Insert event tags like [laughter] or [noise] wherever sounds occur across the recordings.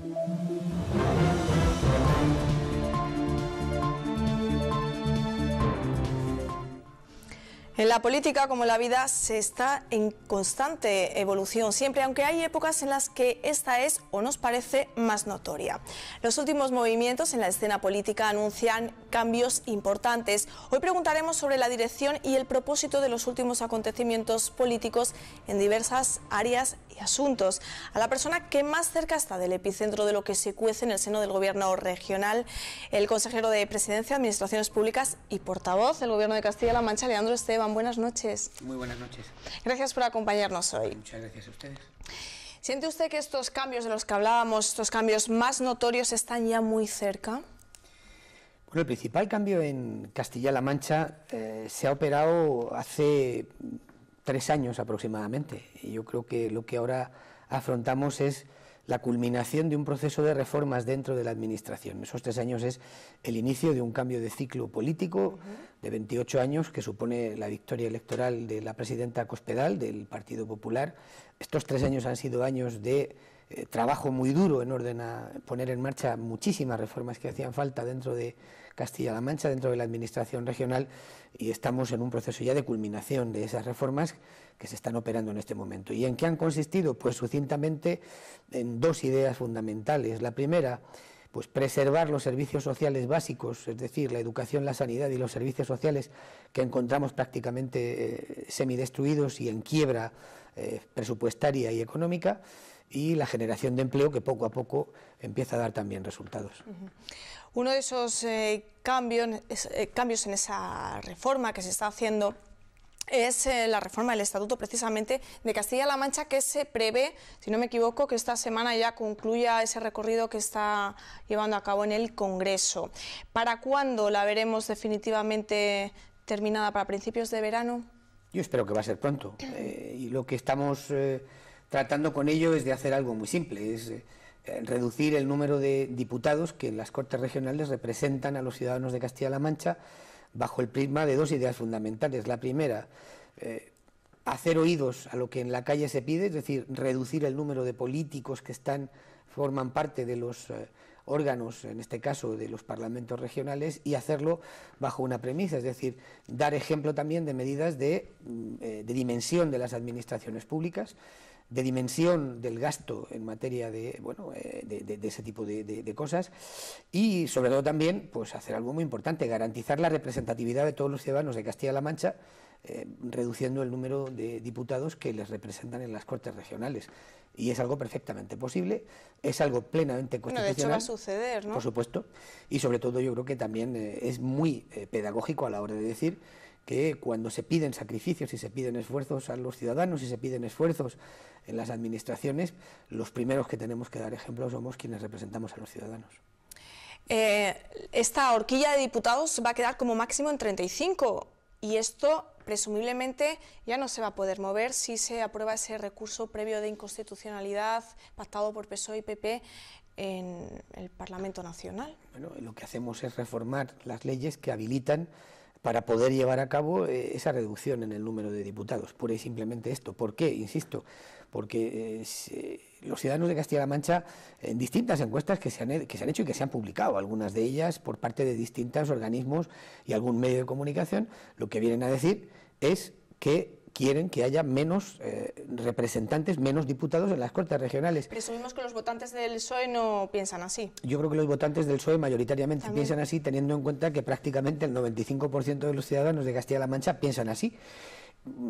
Thank you. En la política, como en la vida, se está en constante evolución siempre, aunque hay épocas en las que esta es o nos parece más notoria. Los últimos movimientos en la escena política anuncian cambios importantes. Hoy preguntaremos sobre la dirección y el propósito de los últimos acontecimientos políticos en diversas áreas y asuntos. A la persona que más cerca está del epicentro de lo que se cuece en el seno del gobierno regional, el consejero de Presidencia, Administraciones Públicas y portavoz del gobierno de Castilla-La Mancha, Leandro Esteban buenas noches. Muy buenas noches. Gracias por acompañarnos hoy. Muchas gracias a ustedes. ¿Siente usted que estos cambios de los que hablábamos, estos cambios más notorios, están ya muy cerca? Bueno, el principal cambio en Castilla-La Mancha eh, se ha operado hace tres años aproximadamente. Y yo creo que lo que ahora afrontamos es la culminación de un proceso de reformas dentro de la Administración. Esos tres años es el inicio de un cambio de ciclo político de 28 años que supone la victoria electoral de la presidenta Cospedal del Partido Popular. Estos tres años han sido años de eh, trabajo muy duro en orden a poner en marcha muchísimas reformas que hacían falta dentro de Castilla-La Mancha, dentro de la Administración regional, y estamos en un proceso ya de culminación de esas reformas que se están operando en este momento. ¿Y en qué han consistido? Pues sucintamente en dos ideas fundamentales. La primera, pues preservar los servicios sociales básicos, es decir, la educación, la sanidad y los servicios sociales que encontramos prácticamente eh, semidestruidos y en quiebra eh, presupuestaria y económica, y la generación de empleo que poco a poco empieza a dar también resultados. Uno de esos eh, cambios, cambios en esa reforma que se está haciendo es eh, la reforma del Estatuto precisamente de Castilla-La Mancha que se prevé, si no me equivoco, que esta semana ya concluya ese recorrido que está llevando a cabo en el Congreso. ¿Para cuándo la veremos definitivamente terminada? ¿Para principios de verano? Yo espero que va a ser pronto. [clears throat] Eh, y lo que estamos eh, tratando con ello es de hacer algo muy simple, es reducir el número de diputados que en las Cortes Regionales representan a los ciudadanos de Castilla-La Mancha bajo el prisma de dos ideas fundamentales. La primera, eh, hacer oídos a lo que en la calle se pide, es decir, reducir el número de políticos que están, forman parte de los eh, órganos, en este caso de los parlamentos regionales, y hacerlo bajo una premisa, es decir, dar ejemplo también de medidas de mm, eh, dimensión de las administraciones públicas de dimensión del gasto en materia de, bueno, eh, de, ese tipo de, cosas y sobre todo también pues hacer algo muy importante, garantizar la representatividad de todos los ciudadanos de Castilla-La Mancha, eh, reduciendo el número de diputados que les representan en las Cortes Regionales. Y es algo perfectamente posible, es algo plenamente constitucional. de va a suceder, Por supuesto. Y sobre todo yo creo que también eh, es muy pedagógico a la hora de decir que cuando se piden sacrificios y se piden esfuerzos a los ciudadanos y se piden esfuerzos en las administraciones, los primeros que tenemos que dar ejemplo somos quienes representamos a los ciudadanos. Eh, esta horquilla de diputados va a quedar como máximo en 35 y esto presumiblemente ya no se va a poder mover si se aprueba ese recurso previo de inconstitucionalidad pactado por PSOE y PP en el Parlamento Nacional. Bueno, lo que hacemos es reformar las leyes que habilitan para poder llevar a cabo eh, esa reducción en el número de diputados. Por ahí simplemente esto. ¿Por qué? Insisto, porque eh, eh, los ciudadanos de Castilla-La Mancha, en distintas encuestas que se, han, que se han hecho y que se han publicado, algunas de ellas por parte de distintos organismos y algún medio de comunicación, lo que vienen a decir es que quieren que haya menos eh, representantes, menos diputados en las Cortes Regionales. Presumimos que los votantes del PSOE no piensan así. Yo creo que los votantes del PSOE mayoritariamente piensan así, teniendo en cuenta que prácticamente el 95% de los ciudadanos de Castilla-La Mancha piensan así.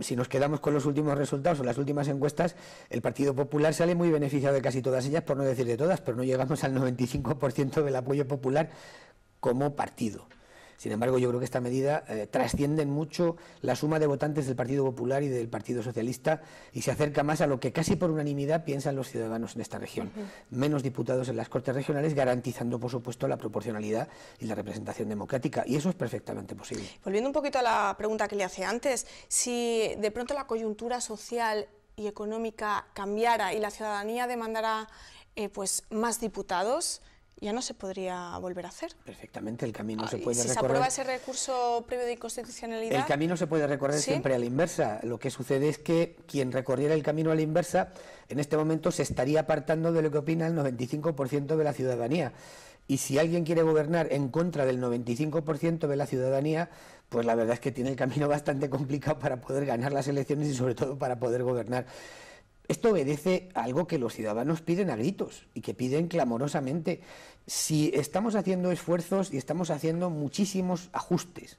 Si nos quedamos con los últimos resultados o las últimas encuestas, el Partido Popular sale muy beneficiado de casi todas ellas, por no decir de todas, pero no llegamos al 95% del apoyo popular como partido. Sin embargo, yo creo que esta medida eh, trasciende mucho la suma de votantes del Partido Popular y del Partido Socialista y se acerca más a lo que casi por unanimidad piensan los ciudadanos en esta región. Menos diputados en las Cortes regionales, garantizando, por supuesto, la proporcionalidad y la representación democrática. Y eso es perfectamente posible. Volviendo un poquito a la pregunta que le hacía antes, si de pronto la coyuntura social y económica cambiara y la ciudadanía demandara eh, pues, más diputados, ya no se podría volver a hacer. Perfectamente, el camino ah, se puede recorrer. Si se aprueba ese recurso previo de inconstitucionalidad. El camino se puede recorrer siempre a la inversa. Lo que sucede es que quien recorriera el camino a la inversa, en este momento se estaría apartando de lo que opina el 95% de la ciudadanía. Y si alguien quiere gobernar en contra del 95% de la ciudadanía, pues la verdad es que tiene el camino [laughs] bastante complicado para poder ganar las elecciones y sobre todo para poder gobernar. Esto obedece a algo que los ciudadanos piden a gritos y que piden clamorosamente. Si estamos haciendo esfuerzos y estamos haciendo muchísimos ajustes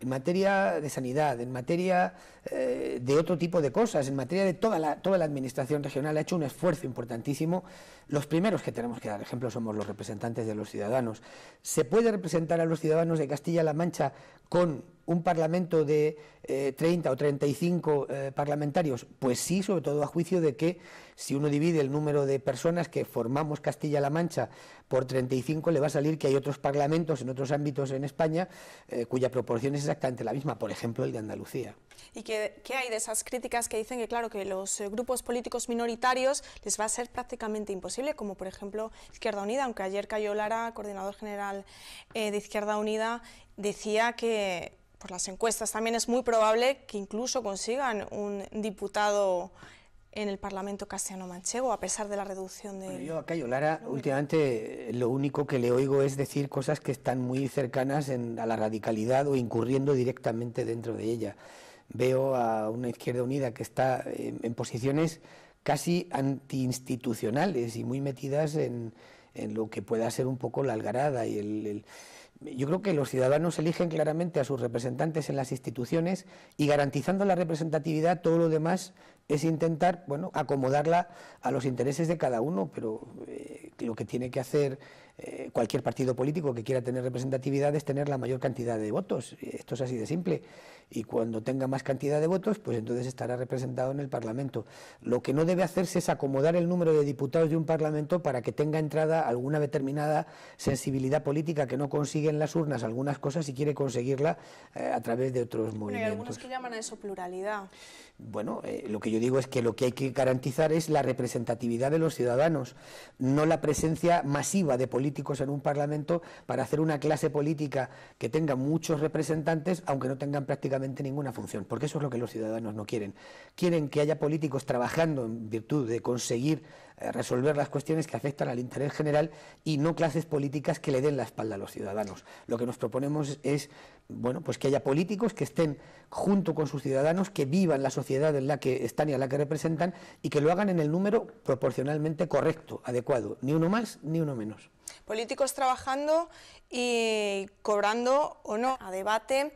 en materia de sanidad, en materia eh, de otro tipo de cosas, en materia de toda la, toda la administración regional ha hecho un esfuerzo importantísimo. Los primeros que tenemos que dar ejemplo somos los representantes de los ciudadanos. ¿Se puede representar a los ciudadanos de Castilla-La Mancha con un Parlamento de eh, treinta 30 o 35 cinco eh, parlamentarios? Pues sí, sobre todo a juicio de que si uno divide el número de personas que formamos Castilla-La Mancha por 35, le va a salir que hay otros parlamentos en otros ámbitos en España eh, cuya proporción es exactamente la misma, por ejemplo el de Andalucía. ¿Y qué, qué, hay de esas críticas que dicen que, claro, que los eh, grupos políticos minoritarios les va a ser prácticamente imposible, como por ejemplo Izquierda Unida, aunque ayer Cayo Lara, coordinador general eh, de Izquierda Unida, decía que por las encuestas también es muy probable que incluso consigan un diputado en el Parlamento castellano manchego, a pesar de la reducción de... yo a Cayo Lara últimamente eh, lo único que le oigo es decir cosas que están muy cercanas en, a la radicalidad o incurriendo directamente dentro de ella veo a una Izquierda Unida que está en, posiciones casi antiinstitucionales y muy metidas en, lo que pueda ser un poco la algarada y el, yo creo que los ciudadanos eligen claramente a sus representantes en las instituciones y garantizando la representatividad todo lo demás es intentar bueno, acomodarla a los intereses de cada uno, pero eh, lo que tiene que hacer eh, cualquier partido político que quiera tener representatividad es tener la mayor cantidad de votos. Esto es así de simple. Y cuando tenga más cantidad de votos, pues entonces estará representado en el Parlamento. Lo que no debe hacerse es acomodar el número de diputados de un Parlamento para que tenga entrada alguna determinada sensibilidad política que no consigue en las urnas algunas cosas y quiere conseguirla eh, a través de otros movimientos. Hay algunos que llaman a eso pluralidad. Bueno, lo que yo yo digo es que lo que hay que garantizar es la representatividad de los ciudadanos, no la presencia masiva de políticos en un Parlamento para hacer una clase política que tenga muchos representantes, aunque no tengan prácticamente ninguna función, porque eso es lo que los ciudadanos no quieren. Quieren que haya políticos trabajando en virtud de conseguir eh, resolver las cuestiones que afectan al interés general y no clases políticas que le den la espalda a los ciudadanos. Lo que nos proponemos es bueno, pues que haya políticos que estén junto con sus ciudadanos, que vivan la sociedad en la que están y a la que representan y que lo hagan en el número proporcionalmente correcto, adecuado, ni uno más ni uno menos. Políticos trabajando y cobrando o no a debate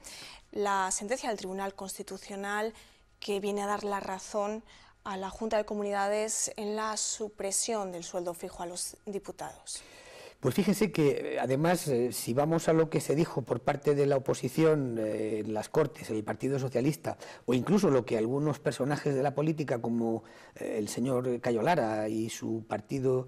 la sentencia del Tribunal Constitucional que viene a dar la razón a la Junta de Comunidades en la supresión del sueldo fijo a los diputados. Pues fíjense que, eh, además, eh, si vamos a lo que se dijo por parte de la oposición eh, en las Cortes, el Partido Socialista, o incluso lo que algunos personajes de la política, como el señor Cayolara y su partido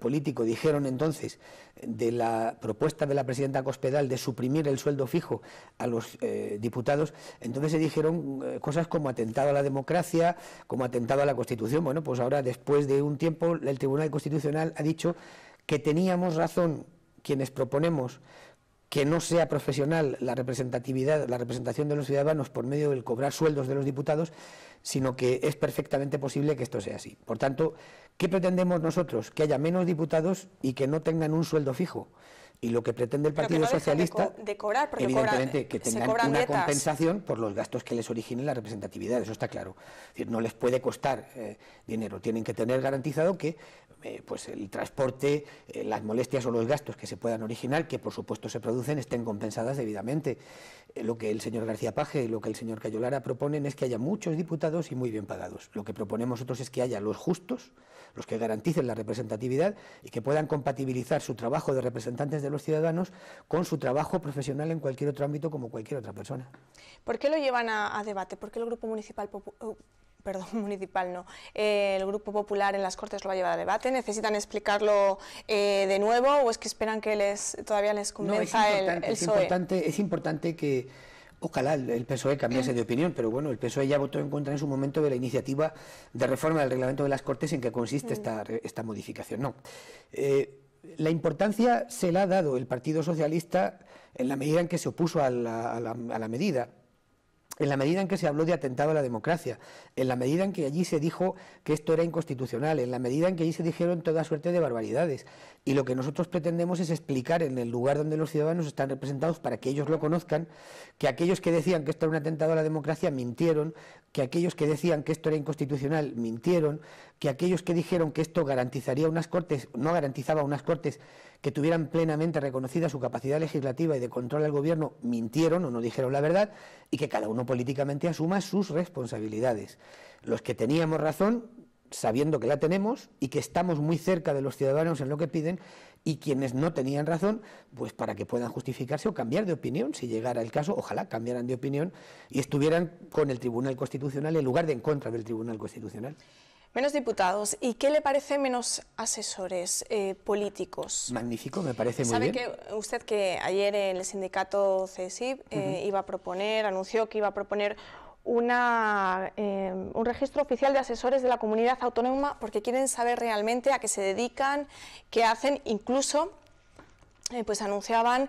político, dijeron entonces de la propuesta de la presidenta Cospedal de suprimir el sueldo fijo a los diputados, entonces se dijeron cosas como atentado a la democracia, como atentado a la Constitución. Bueno, pues ahora, después de un tiempo, el Tribunal Constitucional ha dicho que teníamos razón quienes proponemos que no sea profesional la representatividad, la representación de los ciudadanos por medio del cobrar sueldos de los diputados, sino que es perfectamente posible que esto sea así. Por tanto, ¿qué pretendemos nosotros? Que haya menos diputados y que no tengan un sueldo fijo. Y lo que pretende el Partido Socialista, de, evidentemente, que tengan una compensación por los gastos que les origine la representatividad, eso está claro. Es decir, no les puede costar eh, dinero, tienen que tener garantizado que eh, pues el transporte, eh, las molestias o los gastos que se puedan originar, que por supuesto se producen, estén compensadas debidamente. lo que el señor García Paje y lo que el señor Cayolara proponen es que haya muchos diputados y muy bien pagados. Lo que proponemos nosotros es que haya los justos, los que garanticen la representatividad y que puedan compatibilizar su trabajo de representantes de los ciudadanos con su trabajo profesional en cualquier otro ámbito como cualquier otra persona. ¿Por qué lo llevan a, debate? ¿Por qué el Grupo Municipal uh, perdón, [laughs] municipal no, eh, el Grupo Popular en las Cortes lo ha llevado a debate, ¿necesitan explicarlo eh, de nuevo o es que esperan que les todavía les convenza el, es e? Importante, es importante que, ojalá el PSOE cambiase de opinión, pero bueno, el PSOE ya votó en contra en su momento de la iniciativa de reforma del reglamento de las Cortes en que consiste mm. esta, esta modificación. No. Eh, la importancia se la ha dado el Partido Socialista en la medida en que se opuso a la, medida, en la medida en que se habló de atentado a la democracia, en la medida en que allí se dijo que esto era inconstitucional, en la medida en que allí se dijeron toda suerte de barbaridades. Y lo que nosotros pretendemos es explicar en el lugar donde los ciudadanos están representados para que ellos lo conozcan, que aquellos que decían que esto era un atentado a la democracia mintieron, que aquellos que decían que esto era inconstitucional mintieron, que aquellos que dijeron que esto garantizaría unas cortes, no garantizaba unas cortes que tuvieran plenamente reconocida su capacidad legislativa y de control al gobierno, mintieron o no dijeron la verdad y que cada uno políticamente asuma sus responsabilidades. Los que teníamos razón, sabiendo que la tenemos y que estamos muy cerca de los ciudadanos en lo que piden, y quienes no tenían razón, pues para que puedan justificarse o cambiar de opinión, si llegara el caso, ojalá cambiaran de opinión y estuvieran con el Tribunal Constitucional en lugar de en contra del Tribunal Constitucional. Menos diputados. ¿Y qué le parece menos asesores eh, políticos? Magnífico, me parece muy bien. Sabe que usted que ayer el sindicato CSIB eh, iba a proponer, anunció que iba a proponer una, eh, un registro oficial de asesores de la comunidad autónoma porque quieren saber realmente a qué se dedican, qué hacen, incluso pues anunciaban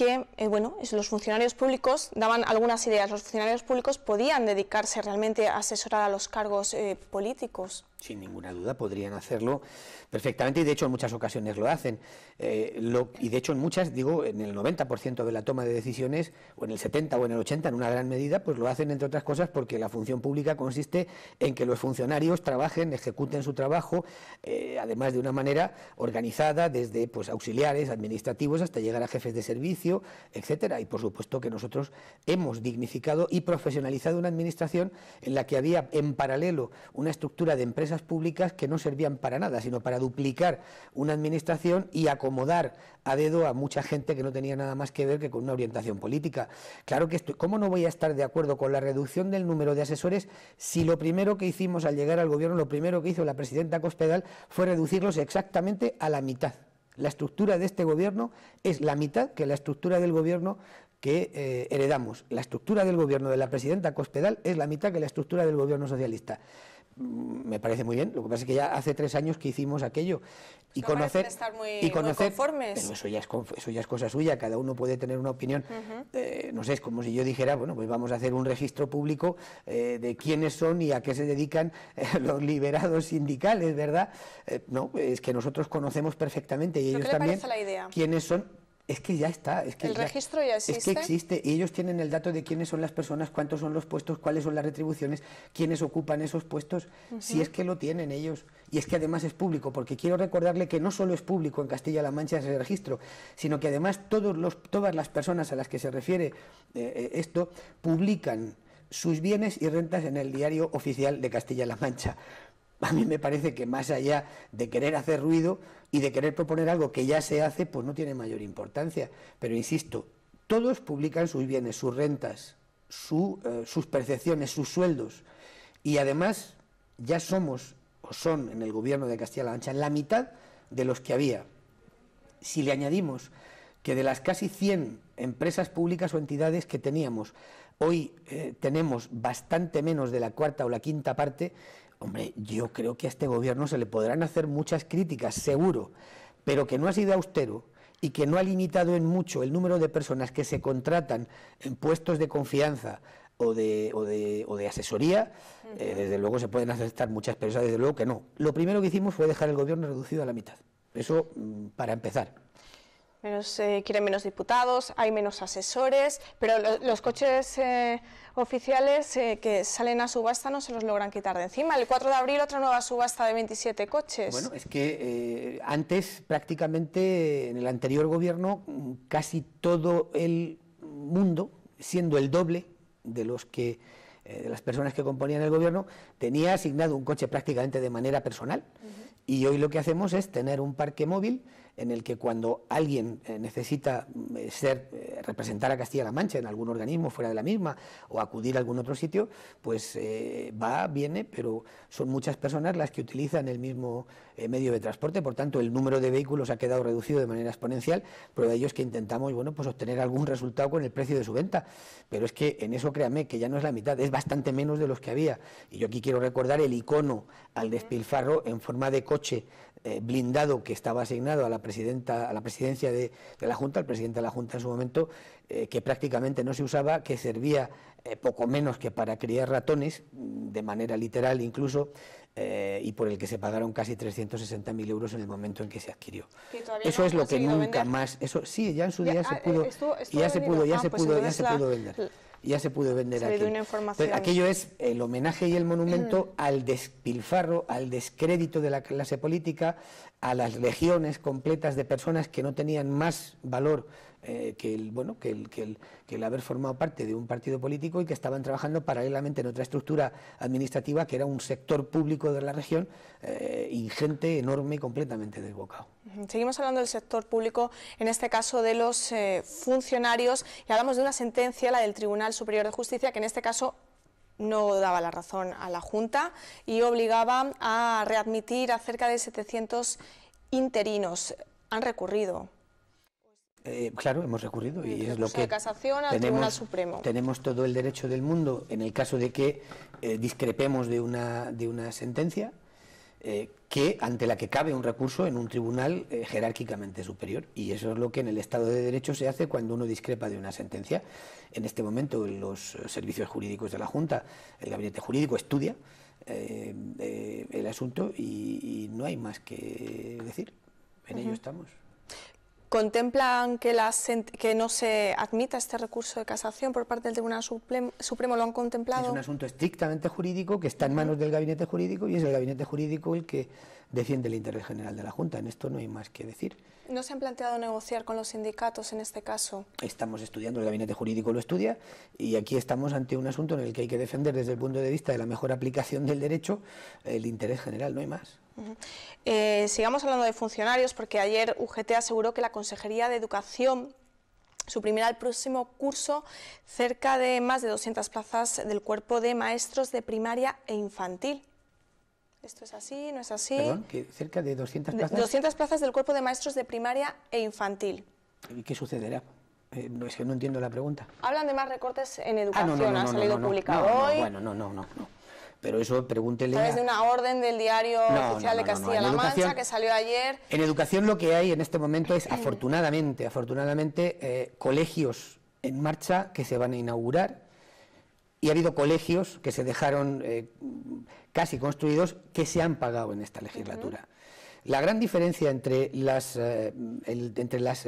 que eh, bueno, los funcionarios públicos daban algunas ideas. Los funcionarios públicos podían dedicarse realmente a asesorar a los cargos eh, políticos sin ninguna duda podrían hacerlo perfectamente y de hecho en muchas ocasiones lo hacen. Eh, y de hecho en muchas, digo, en el 90% de la toma de decisiones, o en el 70 o en el 80 en una gran medida, pues lo hacen entre otras cosas porque la función pública consiste en que los funcionarios trabajen, ejecuten su trabajo, eh, además de una manera organizada desde pues, auxiliares administrativos hasta llegar a jefes de servicio, etcétera. Y por supuesto que nosotros hemos dignificado y profesionalizado una administración en la que había en paralelo una estructura de empresas públicas que no servían para nada, sino para duplicar una administración y acomodar a dedo a mucha gente que no tenía nada más que ver que con una orientación política. Claro que estoy, ¿cómo no voy a estar de acuerdo con la reducción del número de asesores si lo primero que hicimos al llegar al gobierno, lo primero que hizo la presidenta Cospedal fue reducirlos exactamente a la mitad? La estructura de este gobierno es la mitad que la estructura del gobierno que eh, heredamos. La estructura del gobierno de la presidenta Cospedal es la mitad que la estructura del gobierno socialista me parece muy bien. Lo que pasa es que ya hace tres años que hicimos aquello. Pues y conocer. muy, y conocer. conformes. Pero eso ya, es, eso ya es cosa suya, cada uno puede tener una opinión. Eh, no sé, es como si yo dijera, bueno, pues vamos a hacer un registro público eh, de quiénes son y a qué se dedican eh, [laughs] los liberados sindicales, ¿verdad? no, es que nosotros conocemos perfectamente y ellos también. La idea? ¿Quiénes son? es que ya está. Es que el registro ya existe. Es que existe y ellos tienen el dato de quiénes son las personas, cuántos son los puestos, cuáles son las retribuciones, quiénes ocupan esos puestos, si es que lo tienen ellos. Y es que además es público, porque quiero recordarle que no solo es público en Castilla-La Mancha ese registro, sino que además todos los, todas las personas a las que se refiere eh, eh, esto publican sus bienes y rentas en el diario oficial de Castilla-La Mancha. A mí me parece que más allá de querer hacer ruido, y de querer proponer algo que ya se hace, pues no tiene mayor importancia. Pero insisto, todos publican sus bienes, sus rentas, eh, sus percepciones, sus sueldos. Y además ya somos, o son en el gobierno de Castilla-La Mancha, la mitad de los que había. Si le añadimos que de las casi 100 empresas públicas o entidades que teníamos, hoy eh, tenemos bastante menos de la cuarta o la quinta parte, Hombre, yo creo que a este gobierno se le podrán hacer muchas críticas, seguro, pero que no ha sido austero y que no ha limitado en mucho el número de personas que se contratan en puestos de confianza o de, asesoría, eh, desde luego se pueden aceptar muchas personas, desde luego que no. Lo primero que hicimos fue dejar el gobierno reducido a la mitad. Eso mm, para empezar menos, eh, quieren menos diputados, hay menos asesores, pero los coches eh, oficiales eh, que salen a subasta no se los logran quitar de encima. El 4 de abril otra nueva subasta de 27 coches. Bueno, es que antes prácticamente en el anterior gobierno casi todo el mundo, siendo el doble de los que de las personas que componían el gobierno, tenía asignado un coche prácticamente de manera personal. Y hoy lo que hacemos es tener un parque móvil en el que cuando alguien eh, necesita eh, ser, eh, representar a Castilla-La Mancha en algún organismo fuera de la misma o acudir a algún otro sitio, pues va, viene, pero son muchas personas las que utilizan el mismo medio de transporte, por tanto el número de vehículos ha quedado reducido de manera exponencial, prueba de ellos que intentamos bueno, pues obtener algún resultado con el precio de su venta, pero es que en eso créame que ya no es la mitad, es bastante menos de los que había. Y yo aquí quiero recordar el icono al despilfarro en forma de coche eh, blindado que estaba asignado a la, presidenta, a la presidencia de, la Junta, al presidente de la Junta en su momento, eh, que prácticamente no se usaba, que servía eh, poco menos que para criar ratones, mm, de manera literal incluso, y por el que se pagaron casi 360.000 euros en el momento en que se adquirió. eso es lo que nunca más, eso sí, ya en su día ah, se pudo, ya, se pudo ya se pudo, ya se pudo vender ya se pudo vender aquí. aquello es el homenaje y el monumento al despilfarro, al descrédito de la clase política, a las legiones completas de personas que no tenían más valor eh, que, el, bueno, que, el, que, el, haber formado parte de un partido político y que estaban trabajando paralelamente en otra estructura administrativa que era un sector público de la región ingente, eh, enorme completamente desbocado. Seguimos hablando del sector público, en este caso de los eh, funcionarios, y hablamos de una sentencia, la del Tribunal Superior de Justicia, que en este caso no daba la razón a la Junta y obligaba a readmitir a cerca de 700 interinos. Han recurrido. Eh, claro, hemos recurrido y es lo que casación al tenemos, Supremo. tenemos todo el derecho del mundo en el caso de que eh, discrepemos de una, de una sentencia eh, que ante la que cabe un recurso en un tribunal jerárquicamente superior y eso es lo que en el Estado de Derecho se hace cuando uno discrepa de una sentencia. En este momento los servicios jurídicos de la Junta, el gabinete jurídico estudia el asunto y, no hay más que decir. En ello estamos contemplan que, no se admita este recurso de casación por parte del Tribunal Supremo, lo han contemplado. Es un asunto estrictamente jurídico que está en manos del gabinete jurídico y es el gabinete jurídico el que defiende el interés general de la Junta. En esto no hay más que decir. ¿No se han planteado negociar con los sindicatos en este caso? Estamos estudiando, el gabinete jurídico lo estudia y aquí estamos ante un asunto en el que hay que defender desde el punto de vista de la mejor aplicación del derecho el interés general, no hay más. Eh, sigamos hablando de funcionarios porque ayer UGT aseguró que la Consejería de Educación suprimirá el próximo curso cerca de más de 200 plazas del cuerpo de maestros de primaria e infantil. ¿Esto es así? ¿No es así? Perdón, ¿que ¿Cerca de 200 plazas? 200 plazas del cuerpo de maestros de primaria e infantil. ¿Y qué sucederá? Eh, no, es que no entiendo la pregunta. Hablan de más recortes en educación, ha salido publicado hoy. bueno, no, no, no pero eso pregúntele. A de una orden del diario oficial de Castilla-La Mancha que salió ayer. En educación lo que hay en este momento es, [clears throat] afortunadamente, afortunadamente, eh, colegios en marcha que se van a inaugurar y ha habido colegios que se dejaron eh, casi construidos que se han pagado en esta legislatura. La gran diferencia entre las, eh, entre las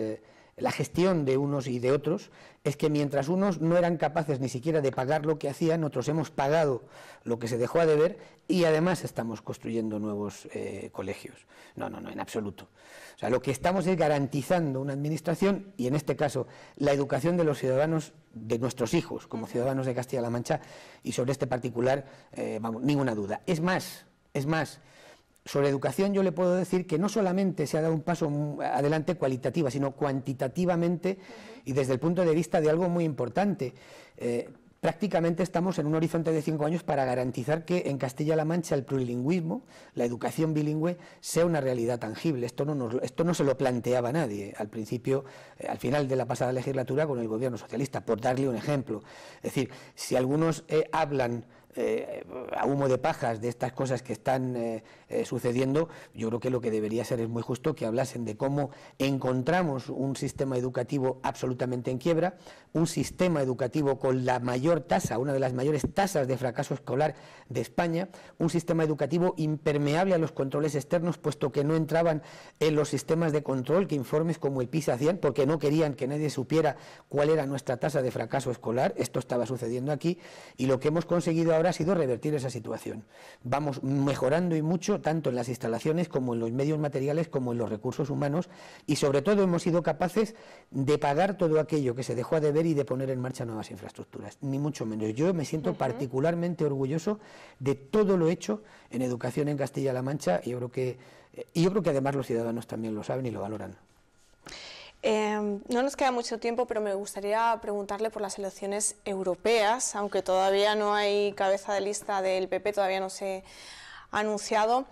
la gestión de unos y de otros es que mientras unos no eran capaces ni siquiera de pagar lo que hacían, otros hemos pagado lo que se dejó a deber y además estamos construyendo nuevos eh, colegios. No, no, no, en absoluto. O sea, lo que estamos es garantizando una administración y en este caso la educación de los ciudadanos, de nuestros hijos como ciudadanos de Castilla-La Mancha y sobre este particular, eh, vamos, ninguna duda. Es más, es más sobre educación yo le puedo decir que no solamente se ha dado un paso adelante cualitativa, sino cuantitativamente y desde el punto de vista de algo muy importante. Eh, prácticamente estamos en un horizonte de cinco años para garantizar que en Castilla-La Mancha el plurilingüismo, la educación bilingüe, sea una realidad tangible. Esto no, esto no se lo planteaba nadie al principio, eh, al final de la pasada legislatura con el gobierno socialista, por darle un ejemplo. Es decir, si algunos eh, hablan eh, a humo de pajas de estas cosas que están eh, eh, sucediendo, yo creo que lo que debería ser es muy justo que hablasen de cómo encontramos un sistema educativo absolutamente en quiebra, un sistema educativo con la mayor tasa, una de las mayores tasas de fracaso escolar de España, un sistema educativo impermeable a los controles externos, puesto que no entraban en los sistemas de control que informes como el PISA hacían, porque no querían que nadie supiera cuál era nuestra tasa de fracaso escolar. Esto estaba sucediendo aquí y lo que hemos conseguido ha sido revertir esa situación. Vamos mejorando y mucho, tanto en las instalaciones como en los medios materiales, como en los recursos humanos, y sobre todo hemos sido capaces de pagar todo aquello que se dejó a deber y de poner en marcha nuevas infraestructuras, ni mucho menos. Yo me siento particularmente orgulloso de todo lo hecho en educación en Castilla-La Mancha, y yo creo que, y yo creo que además los ciudadanos también lo saben y lo valoran. Em, no nos queda mucho tiempo, pero me gustaría preguntarle por las elecciones europeas, aunque todavía no hay cabeza de lista del PP, todavía no se ha anunciado.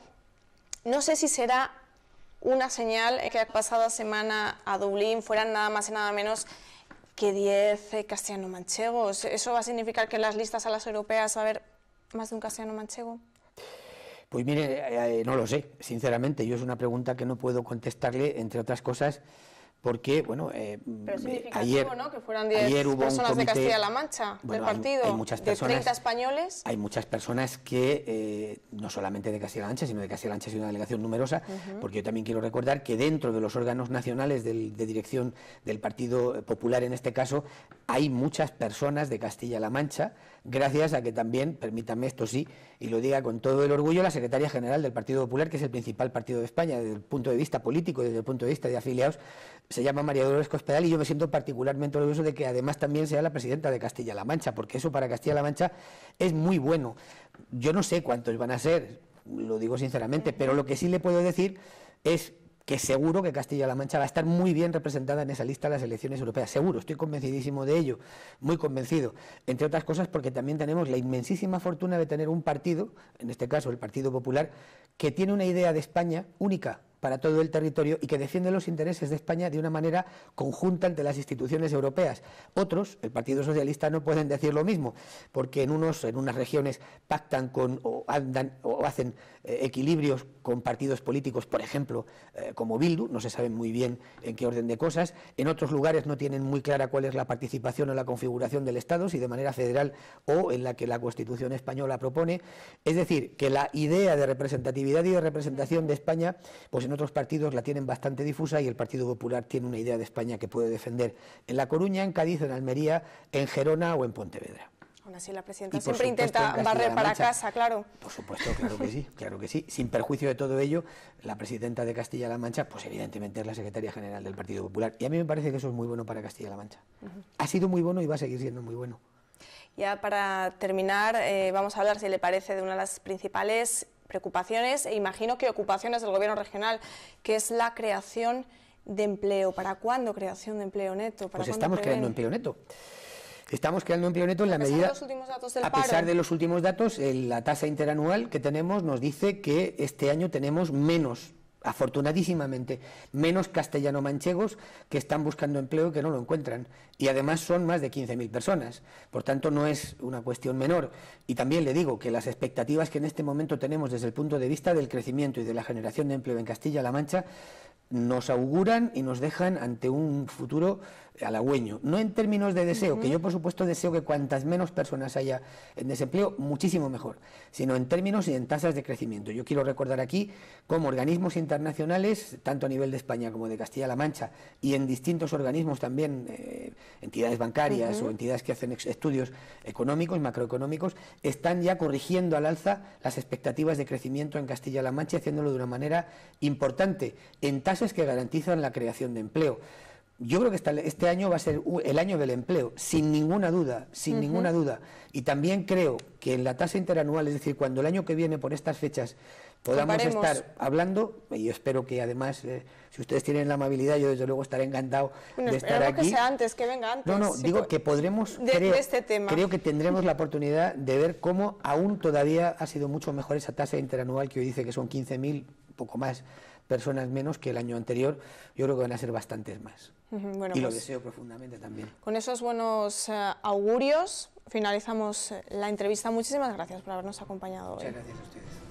No sé si será una señal que la pasada semana a Dublín fueran nada más y nada menos que 10 eh, castellano-manchegos. ¿Eso va a significar que en las listas a las europeas va a haber más de un castellano-manchego? Pues mire, eh, eh, no lo sé, sinceramente. Yo es una pregunta que no puedo contestarle, entre otras cosas, porque, bueno, eh, ayer, ¿no? que fueran 10 personas de Castilla-La Mancha del partido, de 30 españoles. Hay muchas personas que, eh, no solamente de Castilla-La Mancha, sino de Castilla-La Mancha, es una delegación numerosa, porque yo también quiero recordar que dentro de los órganos nacionales de dirección del Partido Popular, en este caso, hay muchas personas de Castilla-La Mancha, gracias a que también, permítanme esto sí, y lo diga con todo el orgullo, la secretaria general del Partido Popular, que es el principal partido de España desde el punto de vista político, desde el punto de vista de afiliados, se llama María Dolores Cospedal y yo me siento particularmente orgulloso de que además también sea la presidenta de Castilla-La Mancha, porque eso para Castilla-La Mancha es muy bueno. Yo no sé cuántos van a ser, lo digo sinceramente, pero lo que sí le puedo decir es que seguro que Castilla-La Mancha va a estar muy bien representada en esa lista de las elecciones europeas. Seguro, estoy convencidísimo de ello, muy convencido. Entre otras cosas porque también tenemos la inmensísima fortuna de tener un partido, en este caso el Partido Popular, que tiene una idea de España única, para todo el territorio y que defiende los intereses de España de una manera conjunta ante las instituciones europeas. Otros, el Partido Socialista, no pueden decir lo mismo, porque en, unos, en unas regiones pactan con o, andan, o hacen eh, equilibrios con partidos políticos, por ejemplo, eh, como Bildu, no se sabe muy bien en qué orden de cosas, en otros lugares no tienen muy clara cuál es la participación o la configuración del Estado, si de manera federal o en la que la Constitución española propone. Es decir, que la idea de representatividad y de representación de España, pues en otros partidos la tienen bastante difusa y el Partido Popular tiene una idea de España que puede defender en La Coruña, en Cádiz, en Almería, en Gerona o en Pontevedra. Aún así, la presidenta siempre intenta barrer para casa, claro. Por supuesto, claro que sí, claro que sí. Sin perjuicio de todo ello, la presidenta de Castilla-La Mancha, pues evidentemente es la secretaria general del Partido Popular. Y a mí me parece que eso es muy bueno para Castilla-La Mancha. Ha sido muy bueno y va a seguir siendo muy bueno. Ya para terminar, eh, vamos a hablar, si le parece, de una de las principales preocupaciones e imagino que ocupaciones del gobierno regional, que es la creación de empleo. ¿Para cuándo creación de empleo neto? pues estamos creando empleo neto. Estamos creando empleo neto en la medida. De los datos del a pesar de los últimos datos, la tasa interanual que tenemos nos dice que este año tenemos menos afortunadísimamente, menos castellano-manchegos que están buscando empleo que no lo encuentran. Y además son más de 15.000 personas. Por tanto, no es una cuestión menor. Y también le digo que las expectativas que en este momento tenemos desde el punto de vista del crecimiento y de la generación de empleo en Castilla-La Mancha nos auguran y nos dejan ante un futuro no en términos de deseo, que yo por supuesto deseo que cuantas menos personas haya en desempleo, muchísimo mejor, sino en términos y en tasas de crecimiento. Yo quiero recordar aquí cómo organismos internacionales, tanto a nivel de España como de Castilla-La Mancha, y en distintos organismos también, eh, entidades bancarias o entidades que hacen estudios económicos, macroeconómicos, están ya corrigiendo al alza las expectativas de crecimiento en Castilla-La Mancha, haciéndolo de una manera importante, en tasas que garantizan la creación de empleo yo creo que este año va a ser el año del empleo, sin ninguna duda, sin ninguna duda. Y también creo que en la tasa interanual, es decir, cuando el año que viene por estas fechas podamos estar hablando, y yo espero que además, eh, si ustedes tienen la amabilidad, yo desde luego estaré encantado de estar aquí. que sea antes, que venga antes. No, no, digo que podremos, este tema. creo que tendremos la [laughs] oportunidad de ver cómo aún todavía ha sido mucho mejor esa tasa interanual que hoy dice que son 15.000, poco más personas menos que el año anterior, yo creo que van a ser bastantes más. bueno, y lo pues deseo profundamente también. Con esos buenos eh, augurios finalizamos eh, la entrevista. Muchísimas gracias por habernos acompañado hoy. Muchas gracias a ustedes.